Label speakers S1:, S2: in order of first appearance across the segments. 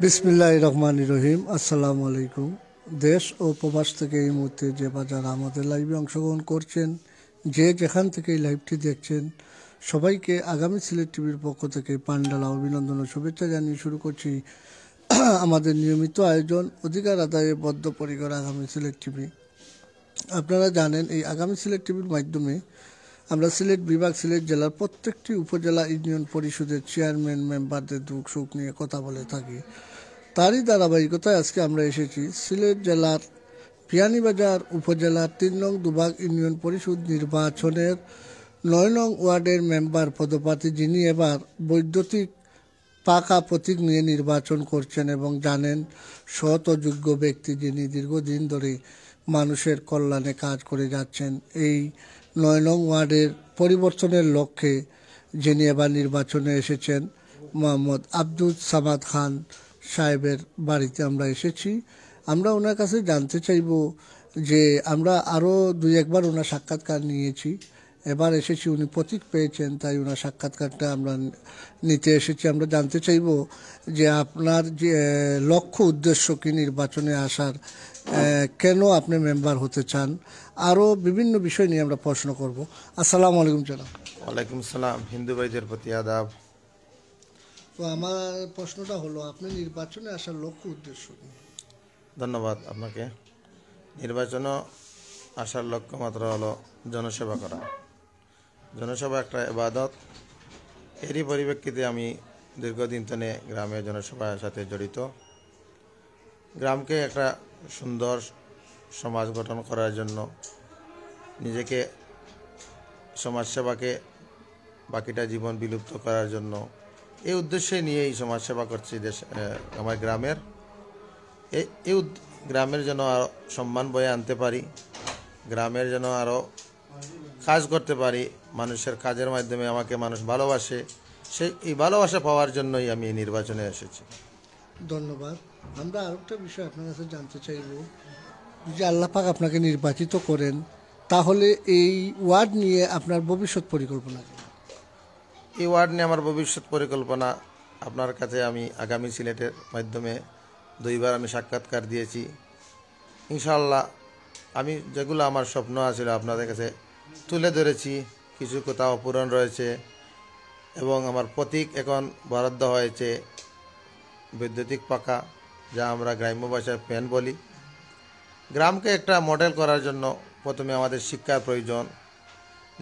S1: বিসমিল্লাহ রহমান রহিম আসসালামু আলাইকুম দেশ ও প্রবাস থেকে এই মুহূর্তে যে বাজার আমাদের লাইভে অংশগ্রহণ করছেন যে যেখান থেকে এই লাইভটি দেখছেন সবাইকে আগামী সিলেট টিভির পক্ষ থেকে পান্ডালা অভিনন্দন ও শুভেচ্ছা জানিয়ে শুরু করছি আমাদের নিয়মিত আয়োজন অধিকার আদায়ে বদ্ধপরিকর আগামী সিলেট টিভি আপনারা জানেন এই আগামী সিলেট টিভির মাধ্যমে আমরা সিলেট বিভাগ সিলেট জেলার প্রত্যেকটি উপজেলা ইউনিয়ন পরিষদের চেয়ারম্যান মেম্বারদের দুঃখ সুখ নিয়ে কথা বলে থাকি তারই ধারাবাহিকতায় আজকে আমরা এসেছি সিলেট জেলার পিয়ানীবাজার উপজেলার তিন নং দুভাগ ইউনিয়ন পরিষদ নির্বাচনের নয় নং ওয়ার্ডের মেম্বার পদপ্রার্থী যিনি এবার বৈদ্যুতিক পাকা প্রতীক নিয়ে নির্বাচন করছেন এবং জানেন শতযোগ্য যোগ্য ব্যক্তি যিনি দীর্ঘদিন ধরে মানুষের কল্যাণে কাজ করে যাচ্ছেন এই নয় নং ওয়ার্ডের পরিবর্তনের লক্ষ্যে যিনি এবার নির্বাচনে এসেছেন মোহাম্মদ আব্দুল সামাদ খান সাহেবের বাড়িতে আমরা এসেছি আমরা ওনার কাছে জানতে চাইব যে আমরা আরও দুই একবার ওনার সাক্ষাৎকার নিয়েছি এবার এসেছি উনি প্রতীক পেয়েছেন তাই ওনার সাক্ষাৎকারটা আমরা নিতে এসেছি আমরা জানতে চাইব যে আপনার যে লক্ষ্য উদ্দেশ্য কি নির্বাচনে আসার কেন আপনি মেম্বার হতে চান আরও বিভিন্ন বিষয় নিয়ে আমরা প্রশ্ন করব আসসালামু আলাইকুম সালাম
S2: ওয়ালাইকুম সালাম হিন্দু ভাইদের প্রতি আদাব তো আমার
S1: প্রশ্নটা হলো আপনি নির্বাচনে আসার লক্ষ্য উদ্দেশ্য
S2: ধন্যবাদ আপনাকে নির্বাচনে আসার লক্ষ্য মাত্র হলো জনসেবা করা জনসভা একটা এবাদত এরই পরিপ্রেক্ষিতে আমি দীর্ঘদিন ধরে গ্রামের জনসভার সাথে জড়িত গ্রামকে একটা সুন্দর সমাজ গঠন করার জন্য নিজেকে সমাজসেবাকে বাকিটা জীবন বিলুপ্ত করার জন্য এই উদ্দেশ্যে নিয়ে এই সমাজসেবা করছি দেশ আমার গ্রামের এই গ্রামের যেন আরও সম্মান বয়ে আনতে পারি গ্রামের যেন আরও কাজ করতে পারি মানুষের কাজের মাধ্যমে আমাকে মানুষ ভালোবাসে সেই এই ভালোবাসা পাওয়ার জন্যই আমি নির্বাচনে এসেছি
S1: ধন্যবাদ আমরা আর একটা বিষয় আপনার কাছে জানতে চাইব যে আল্লাপাক আপনাকে নির্বাচিত করেন তাহলে এই ওয়ার্ড নিয়ে আপনার ভবিষ্যৎ পরিকল্পনা
S2: এই ওয়ার্ড নিয়ে আমার ভবিষ্যৎ পরিকল্পনা আপনার কাছে আমি আগামী সিলেটের মাধ্যমে দুইবার আমি সাক্ষাৎকার দিয়েছি ইনশাল্লাহ আমি যেগুলো আমার স্বপ্ন আছিল আপনাদের কাছে তুলে ধরেছি কিছু কথা অপূরণ রয়েছে এবং আমার প্রতীক এখন বরাদ্দ হয়েছে বৈদ্যুতিক পাকা যা আমরা গ্রাম্য ভাষায় প্যান বলি গ্রামকে একটা মডেল করার জন্য প্রথমে আমাদের শিক্ষার প্রয়োজন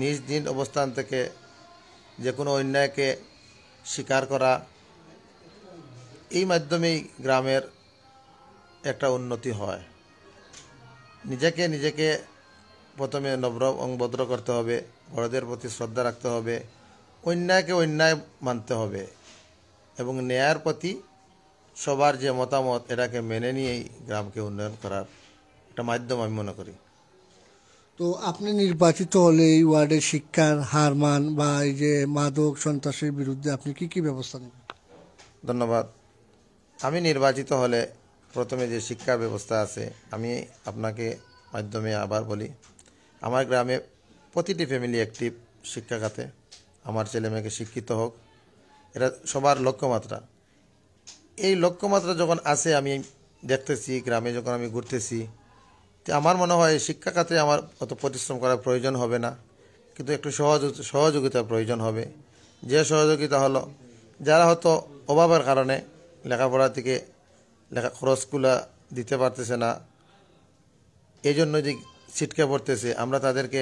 S2: নিজ দিন অবস্থান থেকে যে কোনো অন্যায়কে স্বীকার করা এই মাধ্যমেই গ্রামের একটা উন্নতি হয় নিজেকে নিজেকে প্রথমে নব্র অংভদ্র করতে হবে বড়দের প্রতি শ্রদ্ধা রাখতে হবে অন্যায়কে অন্যায় মানতে হবে এবং ন্যায়ের প্রতি সবার যে মতামত এটাকে মেনে নিয়েই গ্রামকে উন্নয়ন করার একটা মাধ্যম আমি মনে করি
S1: তো আপনি নির্বাচিত হলে এই ওয়ার্ডে শিক্ষার হার মান বা এই যে মাদক সন্ত্রাসের বিরুদ্ধে আপনি কি কি ব্যবস্থা নেবেন
S2: ধন্যবাদ আমি নির্বাচিত হলে প্রথমে যে শিক্ষা ব্যবস্থা আছে আমি আপনাকে মাধ্যমে আবার বলি আমার গ্রামে প্রতিটি ফ্যামিলি একটি শিক্ষা খাতে আমার ছেলে মেয়েকে শিক্ষিত হোক এটা সবার লক্ষ্যমাত্রা এই লক্ষ্যমাত্রা যখন আসে আমি দেখতেছি গ্রামে যখন আমি ঘুরতেছি তো আমার মনে হয় শিক্ষা খাতে আমার অত পরিশ্রম করার প্রয়োজন হবে না কিন্তু একটু সহযোগ সহযোগিতার প্রয়োজন হবে যে সহযোগিতা হলো যারা হয়তো অভাবের কারণে লেখাপড়া থেকে লেখা খরচগুলা দিতে পারতেছে না এই জন্য যে ছিটকে পড়তেছে আমরা তাদেরকে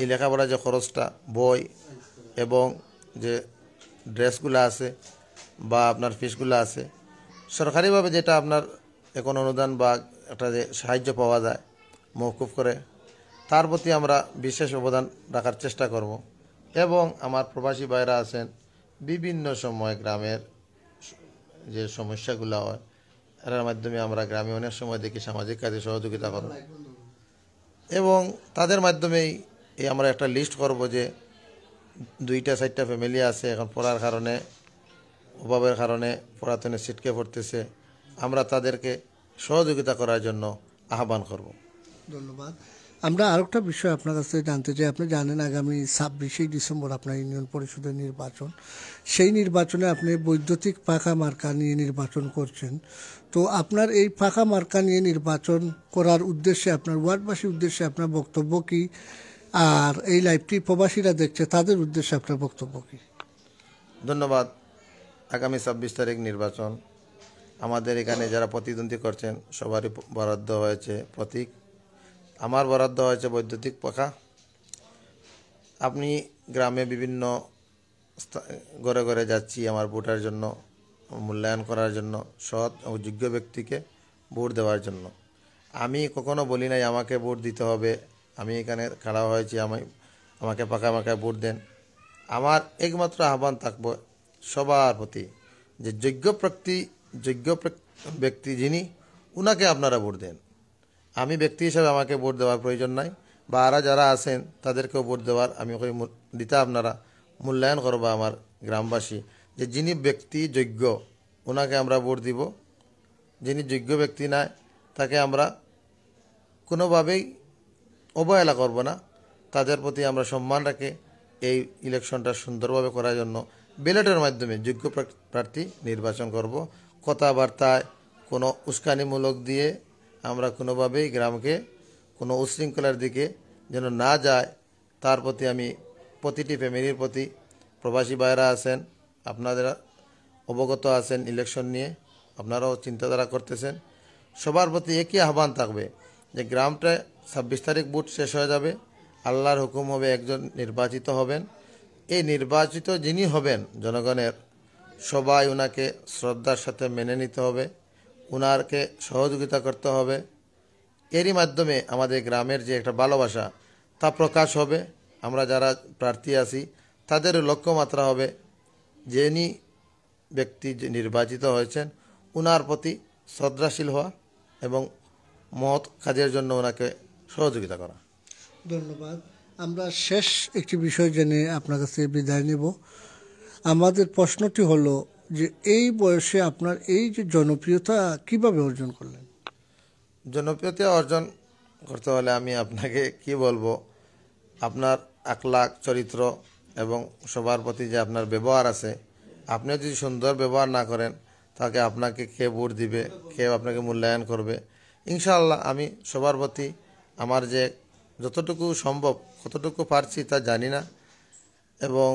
S2: এই লেখাপড়ার যে খরচটা বই এবং যে ড্রেসগুলো আছে বা আপনার ফিসগুলো আছে সরকারিভাবে যেটা আপনার এখন অনুদান বা একটা যে সাহায্য পাওয়া যায় মৌকুফ করে তার প্রতি আমরা বিশেষ অবদান রাখার চেষ্টা করব এবং আমার প্রবাসী ভাইরা আছেন বিভিন্ন সময় গ্রামের যে সমস্যাগুলো হয় এর মাধ্যমে আমরা গ্রামে অনেক সময় দেখি সামাজিক কাজে সহযোগিতা করব এবং তাদের মাধ্যমেই এই আমরা একটা লিস্ট করব যে দুইটা চারটা ফ্যামিলি আছে এখন পড়ার কারণে অভাবের কারণে পড়াতনে ছিটকে পড়তেছে আমরা তাদেরকে সহযোগিতা করার জন্য আহ্বান করব
S1: ধন্যবাদ আমরা আরেকটা বিষয় আপনার কাছ থেকে জানতে চাই আপনি জানেন আগামী ছাব্বিশে ডিসেম্বর আপনার ইউনিয়ন পরিষদের নির্বাচন সেই নির্বাচনে আপনি বৈদ্যুতিক পাকা মার্কা নিয়ে নির্বাচন করছেন তো আপনার এই পাকা মার্কা নিয়ে নির্বাচন করার উদ্দেশ্যে আপনার ওয়ার্ডবাসীর উদ্দেশ্যে আপনার বক্তব্য কী আর এই লাইভটি প্রবাসীরা দেখছে তাদের উদ্দেশ্যে আপনার বক্তব্য কী
S2: ধন্যবাদ আগামী ছাব্বিশ তারিখ নির্বাচন আমাদের এখানে যারা প্রতিদ্বন্দ্বী করছেন সবারই বরাদ্দ হয়েছে প্রতীক আমার বরাদ্দ হয়েছে বৈদ্যুতিক পাখা আপনি গ্রামে বিভিন্ন ঘরে ঘরে যাচ্ছি আমার ভোটার জন্য মূল্যায়ন করার জন্য সৎ ও যোগ্য ব্যক্তিকে ভোট দেওয়ার জন্য আমি কখনো বলি নাই আমাকে ভোট দিতে হবে আমি এখানে খাড়া হয়েছি আমি আমাকে পাকা পাকায় ভোট দেন আমার একমাত্র আহ্বান থাকবো সবার প্রতি যে যোগ্য প্রাক্তি যোগ্য ব্যক্তি যিনি ওনাকে আপনারা ভোট দেন আমি ব্যক্তি হিসাবে আমাকে ভোট দেওয়ার প্রয়োজন নাই বা আরা যারা আছেন তাদেরকেও ভোট দেওয়ার আমি ওই দিতা আপনারা মূল্যায়ন করবা আমার গ্রামবাসী যে যিনি ব্যক্তি যোগ্য ওনাকে আমরা ভোট দিব যিনি যোগ্য ব্যক্তি নাই তাকে আমরা কোনোভাবেই অবহেলা করব না তাদের প্রতি আমরা সম্মান রাখে এই ইলেকশনটা সুন্দরভাবে করার জন্য বেলেটের মাধ্যমে যোগ্য প্রার্থী নির্বাচন করব কথাবার্তায় কোনো উস্কানিমূলক দিয়ে আমরা কোনোভাবেই গ্রামকে কোনো উশৃঙ্খলার দিকে যেন না যায় তার প্রতি আমি প্রতিটি ফ্যামিলির প্রতি প্রবাসী ভাইরা আছেন আপনাদের অবগত আছেন ইলেকশন নিয়ে আপনারাও চিন্তাধারা করতেছেন সবার প্রতি একই আহ্বান থাকবে যে গ্রামটায় ছাব্বিশ তারিখ বুট শেষ হয়ে যাবে আল্লাহর হুকুম হবে একজন নির্বাচিত হবেন এই নির্বাচিত যিনি হবেন জনগণের সবাই ওনাকে শ্রদ্ধার সাথে মেনে নিতে হবে ওনারকে সহযোগিতা করতে হবে এরই মাধ্যমে আমাদের গ্রামের যে একটা ভালোবাসা তা প্রকাশ হবে আমরা যারা প্রার্থী আছি তাদের লক্ষ্যমাত্রা হবে যিনি ব্যক্তি নির্বাচিত হয়েছেন ওনার প্রতি শ্রদ্ধাশীল হওয়া এবং মত কাজের জন্য ওনাকে সহযোগিতা করা
S1: ধন্যবাদ আমরা শেষ একটি বিষয় জেনে আপনার কাছে বিদায় নেব আমাদের প্রশ্নটি হলো যে এই বয়সে আপনার এই যে জনপ্রিয়তা কিভাবে অর্জন করলেন
S2: জনপ্রিয়তা অর্জন করতে হলে আমি আপনাকে কি বলবো আপনার আকলাক চরিত্র এবং সবার প্রতি যে আপনার ব্যবহার আছে আপনি যদি সুন্দর ব্যবহার না করেন তাকে আপনাকে কে ভোট দিবে কে আপনাকে মূল্যায়ন করবে ইনশাআল্লাহ আমি সবার প্রতি আমার যে যতটুকু সম্ভব কতটুকু পারছি তা জানি না এবং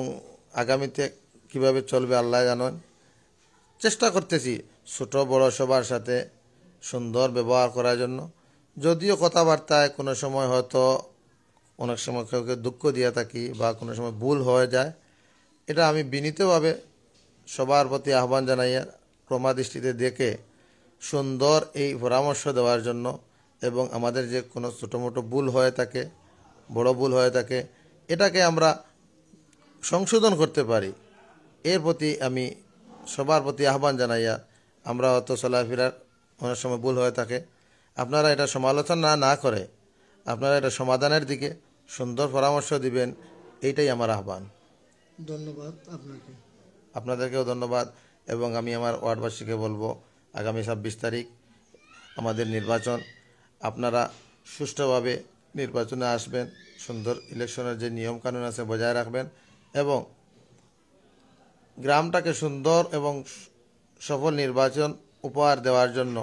S2: আগামীতে কিভাবে চলবে আল্লাহ জানেন চেষ্টা করতেছি ছোট বড় সবার সাথে সুন্দর ব্যবহার করার জন্য যদিও কথাবার্তায় কোনো সময় হয়তো অনেক সময় কাউকে দুঃখ দিয়ে থাকি বা কোনো সময় ভুল হয়ে যায় এটা আমি বিনীতভাবে সবার প্রতি আহ্বান জানাইয়া ক্রমা দৃষ্টিতে দেখে সুন্দর এই পরামর্শ দেওয়ার জন্য এবং আমাদের যে কোনো ছোটো মোটো ভুল হয়ে থাকে বড় ভুল হয়ে থাকে এটাকে আমরা সংশোধন করতে পারি এর প্রতি আমি সবার প্রতি আহ্বান জানাইয়া আমরা অত চলাফেরার অনেক সময় ভুল হয়ে থাকে আপনারা এটা সমালোচনা না করে আপনারা এটা সমাধানের দিকে সুন্দর পরামর্শ দিবেন এইটাই আমার আহ্বান
S1: ধন্যবাদ আপনাকে
S2: আপনাদেরকেও ধন্যবাদ এবং আমি আমার ওয়ার্ডবাসীকে বলবো আগামী ছাব্বিশ তারিখ আমাদের নির্বাচন আপনারা সুষ্ঠুভাবে নির্বাচনে আসবেন সুন্দর ইলেকশনের যে নিয়মকানুন আছে বজায় রাখবেন এবং গ্রামটাকে সুন্দর এবং সফল নির্বাচন উপহার দেওয়ার জন্য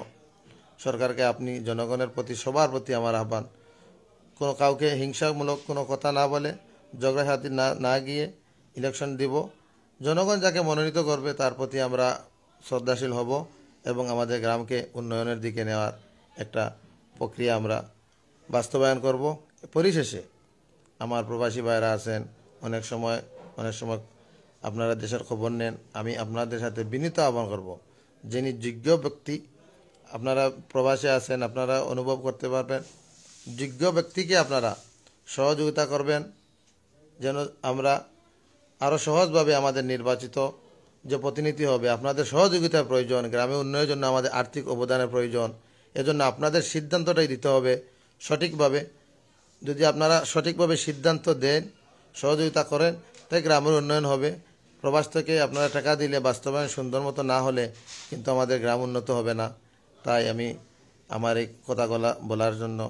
S2: সরকারকে আপনি জনগণের প্রতি সবার প্রতি আমার আহ্বান কোনো কাউকে হিংসামূলক কোনো কথা না বলে জগড়াসাতি না না গিয়ে ইলেকশন দিব জনগণ যাকে মনোনীত করবে তার প্রতি আমরা শ্রদ্ধাশীল হব এবং আমাদের গ্রামকে উন্নয়নের দিকে নেওয়ার একটা প্রক্রিয়া আমরা বাস্তবায়ন করব পরিশেষে আমার প্রবাসী ভাইরা আছেন অনেক সময় অনেক সময় আপনারা দেশের খবর নেন আমি আপনাদের সাথে বিনীত আহ্বান করব যিনি যোগ্য ব্যক্তি আপনারা প্রবাসে আছেন আপনারা অনুভব করতে পারবেন যোগ্য ব্যক্তিকে আপনারা সহযোগিতা করবেন যেন আমরা আরও সহজভাবে আমাদের নির্বাচিত যে প্রতিনিধি হবে আপনাদের সহযোগিতার প্রয়োজন গ্রামে উন্নয়নের জন্য আমাদের আর্থিক অবদানের প্রয়োজন এজন্য আপনাদের সিদ্ধান্তটাই দিতে হবে সঠিকভাবে যদি আপনারা সঠিকভাবে সিদ্ধান্ত দেন সহযোগিতা করেন তাই গ্রামের উন্নয়ন হবে প্রবাস থেকে আপনারা টাকা দিলে বাস্তবায়ন সুন্দর মতো না হলে কিন্তু আমাদের গ্রাম উন্নত হবে না তাই আমি আমার এই কথাগুলা বলার জন্য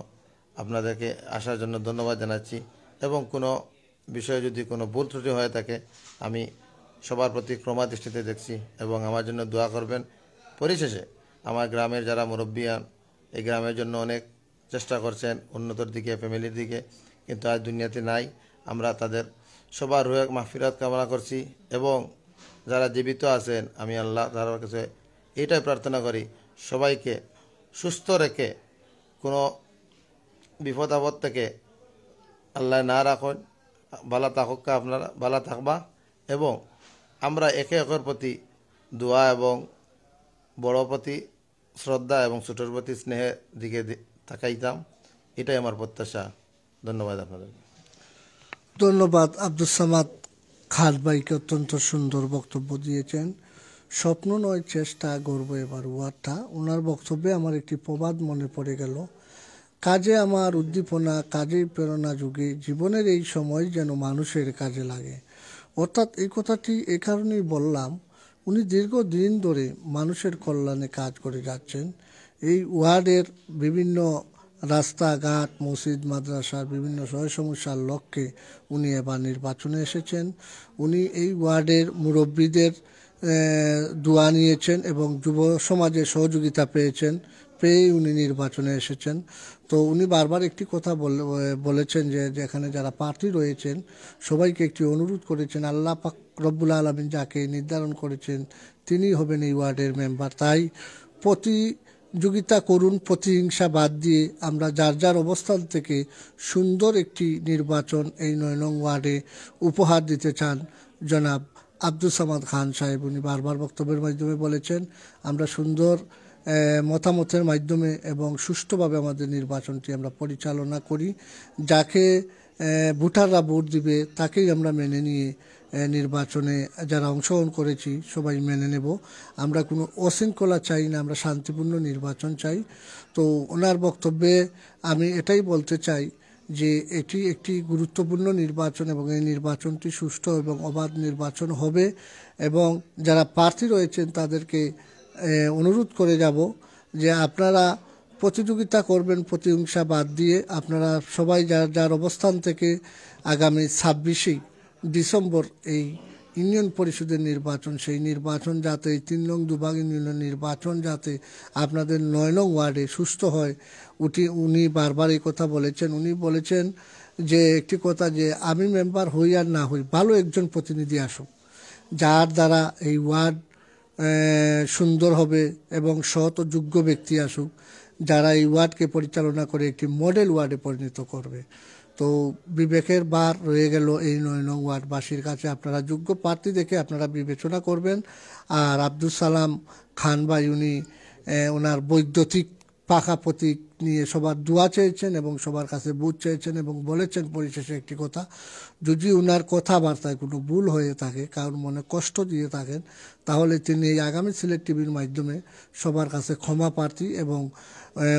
S2: আপনাদেরকে আসার জন্য ধন্যবাদ জানাচ্ছি এবং কোনো বিষয়ে যদি কোনো ভুল ত্রুটি হয়ে থাকে আমি সবার প্রতি ক্রমাদৃষ্টিতে দেখছি এবং আমার জন্য দোয়া করবেন পরিশেষে আমার গ্রামের যারা মুরব্বিয়ান এই গ্রামের জন্য অনেক চেষ্টা করছেন উন্নতর দিকে ফ্যামিলির দিকে কিন্তু আজ দুনিয়াতে নাই আমরা তাদের সবার রোহেক মাহফিরাত কামনা করছি এবং যারা জীবিত আছেন আমি আল্লাহ তার কাছে এটাই প্রার্থনা করি সবাইকে সুস্থ রেখে কোনো বিপদ আপদ থেকে আল্লাহ না রাখুন বালা থাকুকা আপনারা বালা থাকবা এবং আমরা একে একর প্রতি দোয়া এবং বড় প্রতি শ্রদ্ধা এবং ছোটোর প্রতি স্নেহের দিকে তাকাইতাম এটাই আমার প্রত্যাশা ধন্যবাদ আপনাদেরকে
S1: ধন্যবাদ আব্দুল সামাদ খান ভাইকে অত্যন্ত সুন্দর বক্তব্য দিয়েছেন স্বপ্ন নয় চেষ্টা গর্ব এবার ওয়ার্ডটা ওনার বক্তব্যে আমার একটি প্রবাদ মনে পড়ে গেল কাজে আমার উদ্দীপনা কাজেই প্রেরণা যুগে জীবনের এই সময় যেন মানুষের কাজে লাগে অর্থাৎ এই কথাটি এ কারণেই বললাম উনি দীর্ঘদিন ধরে মানুষের কল্যাণে কাজ করে যাচ্ছেন এই ওয়ার্ডের বিভিন্ন রাস্তাঘাট মসজিদ মাদ্রাসার বিভিন্ন সহায় সমস্যার লক্ষ্যে উনি এবার নির্বাচনে এসেছেন উনি এই ওয়ার্ডের মুরব্বীদের দোয়া নিয়েছেন এবং যুব সমাজের সহযোগিতা পেয়েছেন পেয়ে উনি নির্বাচনে এসেছেন তো উনি বারবার একটি কথা বলেছেন যে যেখানে যারা প্রার্থী রয়েছেন সবাইকে একটি অনুরোধ করেছেন আল্লাহ পাক রব্বুল আলমিন যাকে নির্ধারণ করেছেন তিনি হবেন এই ওয়ার্ডের মেম্বার তাই প্রতি যোগিতা করুন প্রতিহিংসা বাদ দিয়ে আমরা যার যার অবস্থান থেকে সুন্দর একটি নির্বাচন এই নয় নং ওয়ার্ডে উপহার দিতে চান জনাব আব্দুল সামাদ খান সাহেব উনি বারবার বক্তব্যের মাধ্যমে বলেছেন আমরা সুন্দর মতামতের মাধ্যমে এবং সুষ্ঠুভাবে আমাদের নির্বাচনটি আমরা পরিচালনা করি যাকে ভোটাররা ভোট দিবে তাকেই আমরা মেনে নিয়ে নির্বাচনে যারা অংশগ্রহণ করেছি সবাই মেনে নেব আমরা কোনো অশৃঙ্খলা চাই না আমরা শান্তিপূর্ণ নির্বাচন চাই তো ওনার বক্তব্যে আমি এটাই বলতে চাই যে এটি একটি গুরুত্বপূর্ণ নির্বাচন এবং এই নির্বাচনটি সুষ্ঠু এবং অবাধ নির্বাচন হবে এবং যারা প্রার্থী রয়েছেন তাদেরকে অনুরোধ করে যাব যে আপনারা প্রতিযোগিতা করবেন প্রতিহিংসা বাদ দিয়ে আপনারা সবাই যার যার অবস্থান থেকে আগামী ছাব্বিশেই ডিসেম্বর এই ইউনিয়ন পরিষদের নির্বাচন সেই নির্বাচন যাতে এই তিন নং দুভাগ ইউনিয়নের নির্বাচন যাতে আপনাদের নয় নং ওয়ার্ডে সুস্থ হয় উঠি উনি বারবার এই কথা বলেছেন উনি বলেছেন যে একটি কথা যে আমি মেম্বার হই আর না হই ভালো একজন প্রতিনিধি আসুক যার দ্বারা এই ওয়ার্ড সুন্দর হবে এবং সৎ ও যোগ্য ব্যক্তি আসুক যারা এই ওয়ার্ডকে পরিচালনা করে একটি মডেল ওয়ার্ডে পরিণত করবে তো বিবেকের বার রয়ে গেল এই নয় নং ওয়ার্ডবাসীর কাছে আপনারা যোগ্য প্রার্থী দেখে আপনারা বিবেচনা করবেন আর আব্দুল সালাম খান বা উনি ওনার বৈদ্যুতিক পাখা প্রতীক নিয়ে সবার দোয়া চেয়েছেন এবং সবার কাছে বুধ চেয়েছেন এবং বলেছেন পরিশেষে একটি কথা যদি উনার কথাবার্তায় কোনো ভুল হয়ে থাকে কারণ মনে কষ্ট দিয়ে থাকেন তাহলে তিনি এই আগামী সিলেট টিভির মাধ্যমে সবার কাছে ক্ষমা প্রার্থী এবং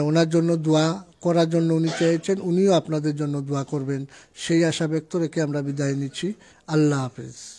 S1: ওনার জন্য দোয়া করার জন্য উনি চেয়েছেন উনিও আপনাদের জন্য দোয়া করবেন সেই আশা ব্যক্ত রেখে আমরা বিদায় নিচ্ছি আল্লাহ হাফেজ